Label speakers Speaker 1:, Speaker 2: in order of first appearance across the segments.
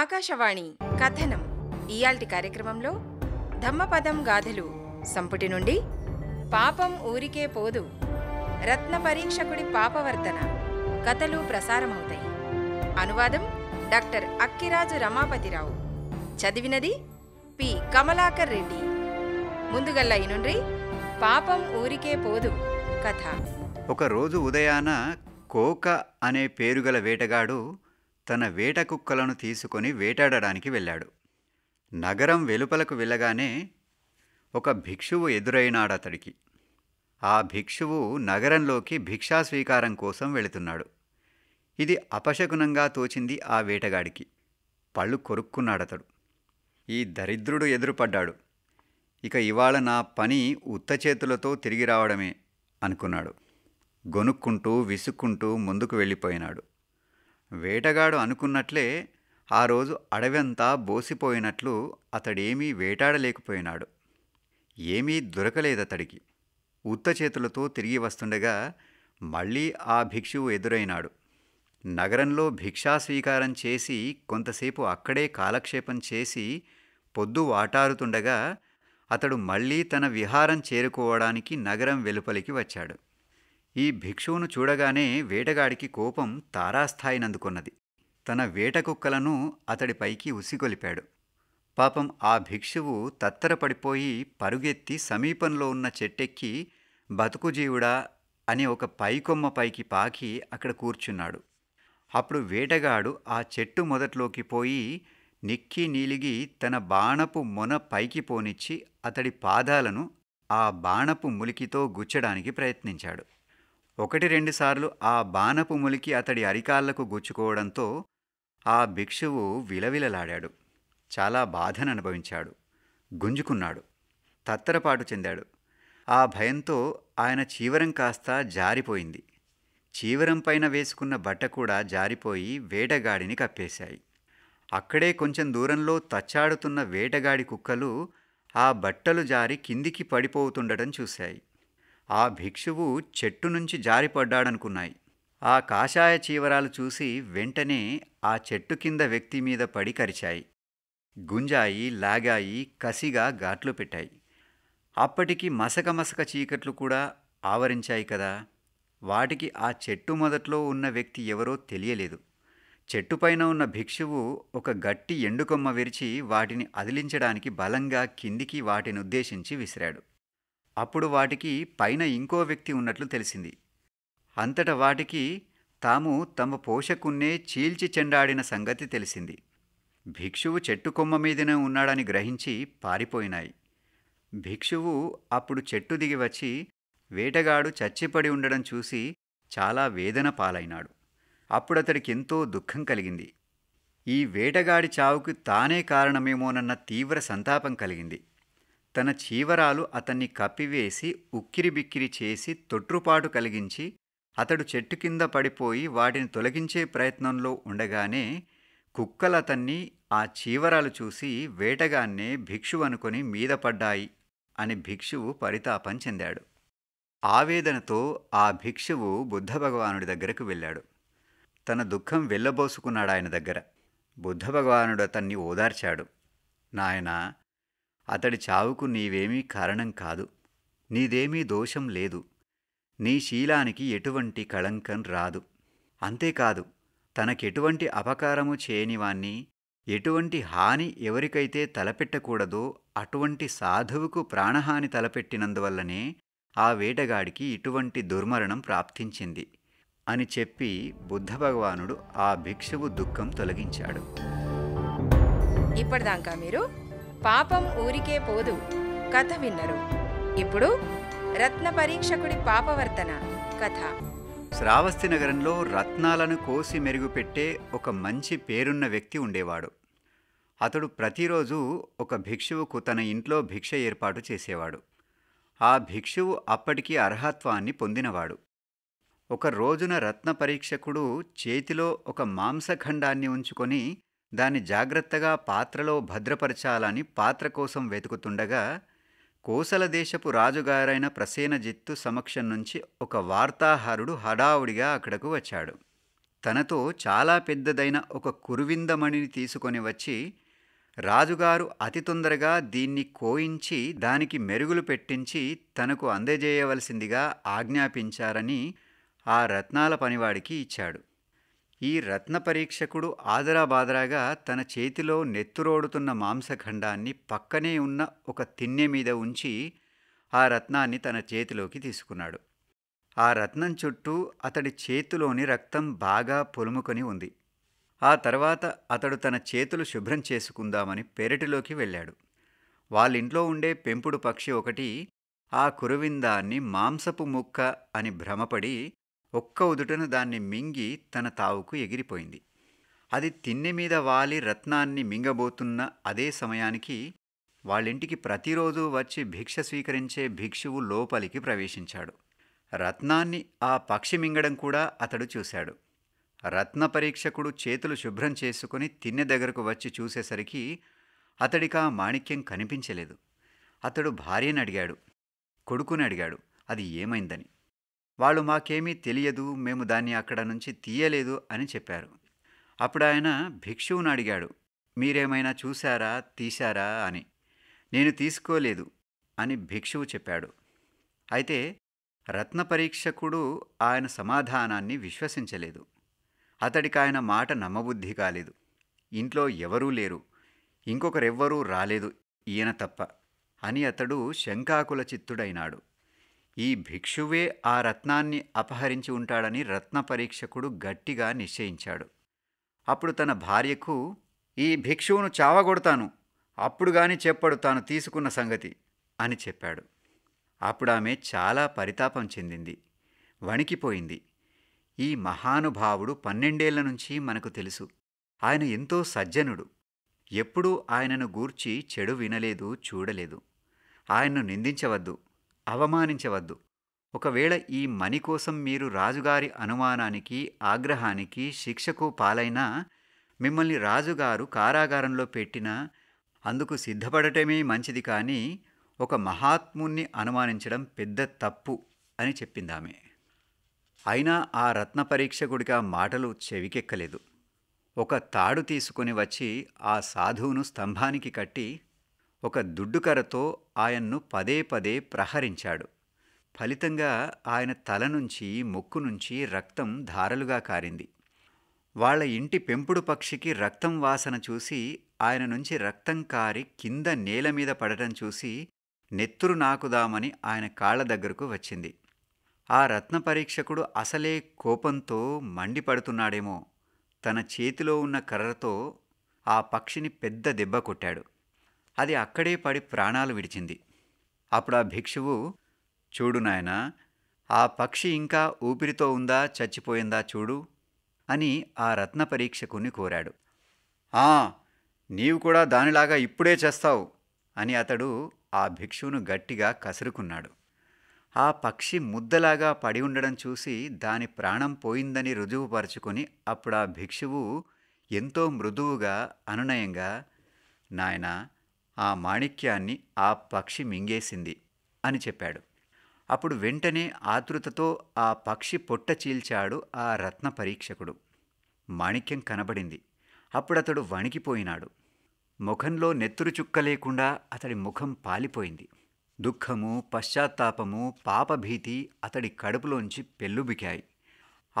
Speaker 1: ఆకాశవాణి కథనం ఇయాల్టి కార్యక్రమంలో ధమ్మపదం గాథలు సంపుటి నుండి పాపం ఊరికే పోదు రత్న పరీక్షకుడి పాపవర్తన కథలు ప్రసారమవుతాయి అనువాదం డాక్టర్ అక్కిరాజు రమాపతిరావు చదివినది పి కమలాకర్ రెడ్డి ముందుగల్లా ఇనుండ్రి పాపం ఊరికే పోదు కథ
Speaker 2: ఒకరోజు ఉదయాన కోక అనే పేరుగల వేటగాడు తన వేట కుక్కలను తీసుకొని వేటాడడానికి వెళ్ళాడు నగరం వెలుపలకు వెళ్ళగానే ఒక భిక్షువు ఎదురైనాడతడికి ఆ భిక్షువు నగరంలోకి భిక్షా స్వీకారం కోసం వెళుతున్నాడు ఇది అపశకునంగా తోచింది ఆ వేటగాడికి పళ్ళు కొరుక్కున్నాడతడు ఈ దరిద్రుడు ఎదురుపడ్డాడు ఇక ఇవాళ నా పని ఉత్త చేతులతో తిరిగి రావడమే అనుకున్నాడు గొనుక్కుంటూ విసుక్కుంటూ ముందుకు వెళ్ళిపోయినాడు వేటగాడు అనుకున్నట్లే ఆ రోజు అడవంతా బోసిపోయినట్లు అతడేమీ వేటాడలేకపోయినాడు ఏమీ దొరకలేదతడికి ఉత్త చేతులతో తిరిగి వస్తుండగా మళ్ళీ ఆ భిక్షువు ఎదురైనాడు నగరంలో భిక్షా స్వీకారం చేసి కొంతసేపు అక్కడే కాలక్షేపం చేసి పొద్దు వాటారుతుండగా అతడు మళ్ళీ తన విహారం చేరుకోవడానికి నగరం వెలుపలికి వచ్చాడు ఈ భిక్షువును చూడగానే వేటగాడికి కోపం తారాస్థాయినందుకున్నది తన వేటకుక్కలను అతడిపైకి ఉసిగొలిపాడు పాపం ఆ భిక్షువు తత్తరపడిపోయి పరుగెత్తి సమీపంలో ఉన్న చెట్టెక్కి బతుకుజీవుడా అని ఒక పైకొమ్మపైకి పైకి పాకి అక్కడ కూర్చున్నాడు అప్పుడు వేటగాడు ఆ చెట్టు మొదట్లోకి పోయి నిక్కి నీలిగి తన బాణపు మొన పైకి పోనిచ్చి అతడి పాదాలను ఆ బాణపు ములికితో గుచ్చడానికి ప్రయత్నించాడు ఒకటి రెండుసార్లు ఆ బాణపు ములికి అతడి అరికాళ్లకు గుచ్చుకోవడంతో ఆ భిక్షువు విలవిలలాడాడు చాలా బాధను అనుభవించాడు గుంజుకున్నాడు తత్తరపాటు చెందాడు ఆ భయంతో ఆయన చీవరం కాస్త జారిపోయింది చీవరం పైన వేసుకున్న బట్ట కూడా జారిపోయి వేటగాడిని కప్పేశాయి అక్కడే కొంచెం దూరంలో తచ్చాడుతున్న వేటగాడి కుక్కలు ఆ బట్టలు జారి కిందికి పడిపోతుండటం చూశాయి ఆ భిక్షువు చెట్టు నుంచి జారిపడ్డాడనుకున్నాయి ఆ కాషాయ చీవరాలు చూసి వెంటనే ఆ చెట్టు కింద వ్యక్తి మీద పడి కరిచాయి గుంజాయి లాగాయి కసిగా ఘాట్లు పెట్టాయి అప్పటికి మసక మసక చీకట్లు కూడా ఆవరించాయి కదా వాటికి ఆ చెట్టు మొదట్లో ఉన్న వ్యక్తి ఎవరో తెలియలేదు చెట్టుపైన ఉన్న భిక్షువు ఒక గట్టి ఎండుకొమ్మ విరిచి వాటిని అదిలించడానికి బలంగా కిందికి వాటిని ఉద్దేశించి విసిరాడు అప్పుడు వాటికి పైన ఇంకో వ్యక్తి ఉన్నట్లు తెలిసింది అంతట వాటికి తాము తమ పోషకున్నే చీల్చి చెండాడిన సంగతి తెలిసింది భిక్షువు చెట్టు కొమ్మ మీదనే ఉన్నాడని గ్రహించి పారిపోయినాయి భిక్షువు అప్పుడు చెట్టు దిగి వచ్చి వేటగాడు చచ్చిపడి ఉండడం చూసి చాలా వేదన పాలైనాడు అప్పుడతడికెంతో దుఃఖం కలిగింది ఈ వేటగాడి చావుకు తానే కారణమేమోనన్న తీవ్ర సంతాపం కలిగింది తన చీవరాలు అతన్ని కప్పివేసి ఉక్కిరిబిక్కిరి చేసి తొట్రుపాటు కలిగించి అతడు చెట్టు కింద పడిపోయి వాటిని తొలగించే ప్రయత్నంలో ఉండగానే కుక్కలతన్ని ఆ చీవరాలు చూసి వేటగాన్నే భిక్షువనుకొని మీద పడ్డాయి అని భిక్షువు పరితాపం చెందాడు ఆవేదనతో ఆ భిక్షువు బుద్ధభగవానుడి దగ్గరకు వెళ్ళాడు తన దుఃఖం వెళ్ళబోసుకున్నాడు ఆయన దగ్గర బుద్ధభగవానుడు అతన్ని ఓదార్చాడు నాయనా అతడి చావుకు నీవేమీ కారణం కాదు నీదేమీ దోషం లేదు నీ శీలానికి ఎటువంటి కళంకం రాదు అంతేకాదు తనకెటువంటి అపకారము చేయనివాణ్ణి ఎటువంటి హాని ఎవరికైతే తలపెట్టకూడదో అటువంటి సాధువుకు ప్రాణహాని తలపెట్టినందువల్లనే ఆ వేటగాడికి ఇటువంటి దుర్మరణం ప్రాప్తించింది అని చెప్పి బుద్ధ భగవానుడు ఆ భిక్షువు దుఃఖం తొలగించాడు
Speaker 1: ఇప్పటిదాకా మీరు పాపం ఊరికే పోదు కథ విన్నరు ఇప్పుడు రత్న పరీక్షకుడి పాపవర్తన కథ
Speaker 2: శ్రావస్తి నగరంలో రత్నాలను కోసి మెరుగుపెట్టే ఒక మంచి పేరున్న వ్యక్తి ఉండేవాడు అతడు ప్రతిరోజు ఒక భిక్షువుకు తన ఇంట్లో భిక్ష ఏర్పాటు చేసేవాడు ఆ భిక్షువు అప్పటికీ అర్హత్వాన్ని పొందినవాడు ఒక రోజున రత్న పరీక్షకుడు చేతిలో ఒక మాంసఖండాన్ని ఉంచుకొని దాన్ని జాగ్రత్తగా పాత్రలో భద్రపరచాలని పాత్ర కోసం వెతుకుతుండగా కోసల దేశపు రాజుగారైన ప్రసేనజిత్తు సమక్షం నుంచి ఒక వార్తాహారుడు హడావుడిగా అక్కడకు వచ్చాడు తనతో చాలా పెద్దదైన ఒక కురువిందమణిని తీసుకొని వచ్చి రాజుగారు అతి తొందరగా దీన్ని కోయించి దానికి మెరుగులు పెట్టించి తనకు అందజేయవలసిందిగా ఆజ్ఞాపించారని ఆ రత్నాల పనివాడికి ఇచ్చాడు ఈ రత్న పరీక్షకుడు ఆదరాబాదరాగా తన చేతిలో నెత్తురోడుతున్న మాంసఖండాన్ని పక్కనే ఉన్న ఒక తిన్నె మీద ఉంచి ఆ రత్నాన్ని తన చేతిలోకి తీసుకున్నాడు ఆ రత్నం చుట్టూ అతడి చేతిలోని రక్తం బాగా పొలుముకొని ఉంది ఆ తర్వాత అతడు తన చేతులు శుభ్రం చేసుకుందామని పెరటిలోకి వెళ్ళాడు వాళ్ళింట్లో ఉండే పెంపుడు పక్షి ఒకటి ఆ కురువిందాన్ని మాంసపు ముక్క అని భ్రమపడి ఒక్క ఉదుటను దాన్ని మింగి తన తావుకు ఎగిరిపోయింది అది తిన్నె మీద వాలి రత్నాన్ని మింగబోతున్న అదే సమయానికి వాళ్ళింటికి ప్రతిరోజు వచ్చి భిక్ష స్వీకరించే భిక్షువు లోపలికి ప్రవేశించాడు రత్నాన్ని ఆ పక్షి మింగడం కూడా అతడు చూశాడు రత్న పరీక్షకుడు చేతులు శుభ్రం చేసుకుని తిన్నె దగ్గరకు వచ్చి చూసేసరికి అతడికా మాణిక్యం కనిపించలేదు అతడు భార్యను అడిగాడు కొడుకుని అడిగాడు అది ఏమైందని వాళ్ళు మాకేమీ తెలియదు మేము దాన్ని అక్కడ నుంచి తీయలేదు అని చెప్పారు అప్పుడు ఆయన భిక్షువుని అడిగాడు మీరేమైనా చూశారా తీశారా అని నేను తీసుకోలేదు అని భిక్షువు చెప్పాడు అయితే రత్న పరీక్షకుడు ఆయన సమాధానాన్ని విశ్వసించలేదు అతడికి ఆయన మాట నమ్మబుద్ధి కాలేదు ఇంట్లో ఎవరూ లేరు ఇంకొకరెవ్వరూ రాలేదు ఈయన తప్ప అని అతడు శంకాకుల చిత్తుడైనాడు ఈ భిక్షువే ఆ రత్నాన్ని అపహరించి ఉంటాడని రత్న పరీక్షకుడు గట్టిగా నిశ్చయించాడు అప్పుడు తన భార్యకు ఈ భిక్షువును చావగొడతాను అప్పుడు గాని చెప్పడు తాను తీసుకున్న సంగతి అని చెప్పాడు అప్పుడు ఆమె చాలా పరితాపం చెందింది వణికిపోయింది ఈ మహానుభావుడు పన్నెండేళ్ల నుంచి మనకు తెలుసు ఆయన ఎంతో సజ్జనుడు ఎప్పుడూ ఆయనను గూర్చి చెడు వినలేదు చూడలేదు ఆయన్ను నిందించవద్దు అవమానించవద్దు ఒకవేళ ఈ మణి కోసం మీరు రాజుగారి అనుమానానికి ఆగ్రహానికి శిక్షకు పాలైనా మిమ్మల్ని రాజుగారు కారాగారంలో పెట్టినా అందుకు సిద్ధపడటమే మంచిది కానీ ఒక మహాత్ముణ్ణి అనుమానించడం పెద్ద తప్పు అని చెప్పిందామె అయినా ఆ రత్న పరీక్షకుడిగా మాటలు చెవికెక్కలేదు ఒక తాడు తీసుకుని వచ్చి ఆ సాధువును స్తంభానికి కట్టి ఒక దుడ్డుకరతో ఆయన్ను పదే పదే ప్రహరించాడు ఫలితంగా ఆయన తల నుంచి ముక్కు నుంచి రక్తం ధారలుగా కారింది వాళ్ళ ఇంటి పెంపుడు పక్షికి రక్తం వాసన చూసి ఆయన నుంచి రక్తం కారి కింద నేల మీద పడటం చూసి నెత్తురు నాకుదామని ఆయన కాళ్ళ దగ్గరకు వచ్చింది ఆ రత్న పరీక్షకుడు అసలే కోపంతో మండిపడుతున్నాడేమో తన చేతిలో ఉన్న కర్రతో ఆ పక్షిని పెద్ద దెబ్బ కొట్టాడు అది అక్కడే పడి ప్రాణాలు విడిచింది అప్పుడు ఆ భిక్షువు చూడు నాయనా ఆ పక్షి ఇంకా ఊపిరితో ఉందా చచ్చిపోయిందా చూడు అని ఆ రత్న పరీక్షకుని కోరాడు ఆ నీవు కూడా దానిలాగా ఇప్పుడే చేస్తావు అని అతడు ఆ భిక్షువును గట్టిగా కసురుకున్నాడు ఆ పక్షి ముద్దలాగా పడి ఉండడం చూసి దాని ప్రాణం పోయిందని రుజువుపరచుకుని అప్పుడు ఆ భిక్షువు ఎంతో మృదువుగా అనునయంగా నాయనా ఆ మాణిక్యాన్ని ఆ పక్షి మింగేసింది అని చెప్పాడు అప్పుడు వెంటనే ఆతృతతో ఆ పక్షి పొట్ట చీల్చాడు ఆ రత్న పరీక్షకుడు మాణిక్యం కనబడింది అప్పుడతడు వణికిపోయినాడు ముఖంలో నెత్తురు చుక్క లేకుండా అతడి ముఖం పాలిపోయింది దుఃఖము పశ్చాత్తాపము పాపభీతి అతడి కడుపులోంచి పెళ్ళుబికాయి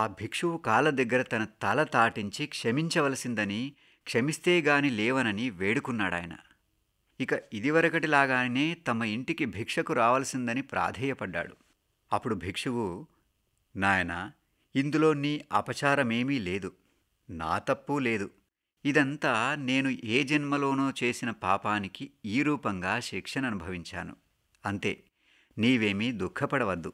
Speaker 2: ఆ భిక్షువు కాళ్ళ దగ్గర తన తల తాటించి క్షమించవలసిందని క్షమిస్తే గాని లేవనని వేడుకున్నాడాయన ఇక ఇదివరకటిలాగానే తమ ఇంటికి భిక్షకు రావాల్సిందని ప్రాధేయపడ్డాడు అప్పుడు భిక్షువు నాయన ఇందులో నీ అపచారమేమీ లేదు నా తప్పు లేదు ఇదంతా నేను ఏ జన్మలోనో చేసిన పాపానికి ఈ రూపంగా శిక్షను అనుభవించాను అంతే నీవేమీ దుఃఖపడవద్దు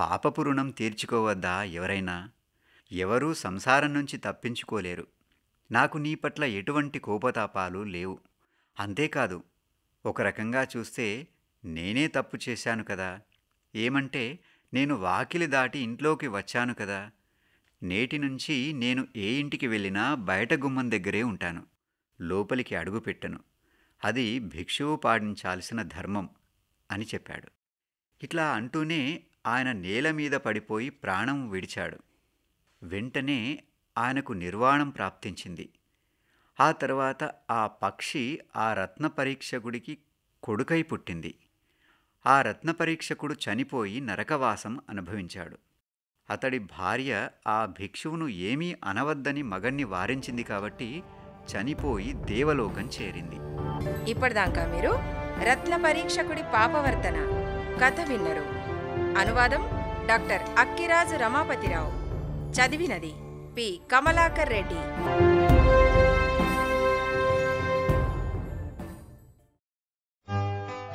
Speaker 2: పాపపు రుణం తీర్చుకోవద్దా ఎవరైనా ఎవరూ సంసారం నుంచి తప్పించుకోలేరు నాకు నీ పట్ల ఎటువంటి కోపతాపాలు లేవు అంతేకాదు ఒక రకంగా చూస్తే నేనే తప్పు చేశాను కదా ఏమంటే నేను వాకిలి దాటి ఇంట్లోకి వచ్చాను కదా నేటి నుంచి నేను ఏ ఇంటికి వెళ్ళినా బయట గుమ్మం దగ్గరే ఉంటాను లోపలికి అడుగు పెట్టను అది భిక్షువు పాటించాల్సిన ధర్మం అని చెప్పాడు ఇట్లా అంటూనే ఆయన నేల మీద పడిపోయి ప్రాణం విడిచాడు వెంటనే ఆయనకు నిర్వాణం ప్రాప్తించింది ఆ తర్వాత ఆ పక్షి ఆ రత్న పరీక్షకుడికి కొడుకై పుట్టింది ఆ రత్న పరీక్షకుడు చనిపోయి నరకవాసం అనుభవించాడు అతడి భార్య ఆ భిక్షువును ఏమీ అనవద్దని మగన్ని వారించింది కాబట్టి చనిపోయి దేవలోకం చేరింది
Speaker 1: ఇప్పటిదాకా మీరు రత్న పరీక్షకుడి పాపవర్తన కథ విన్నరు అనువాదం డాక్టర్ అక్కిరాజు రమాపతిరావు చదివినది పి కమలాకర్ రెడ్డి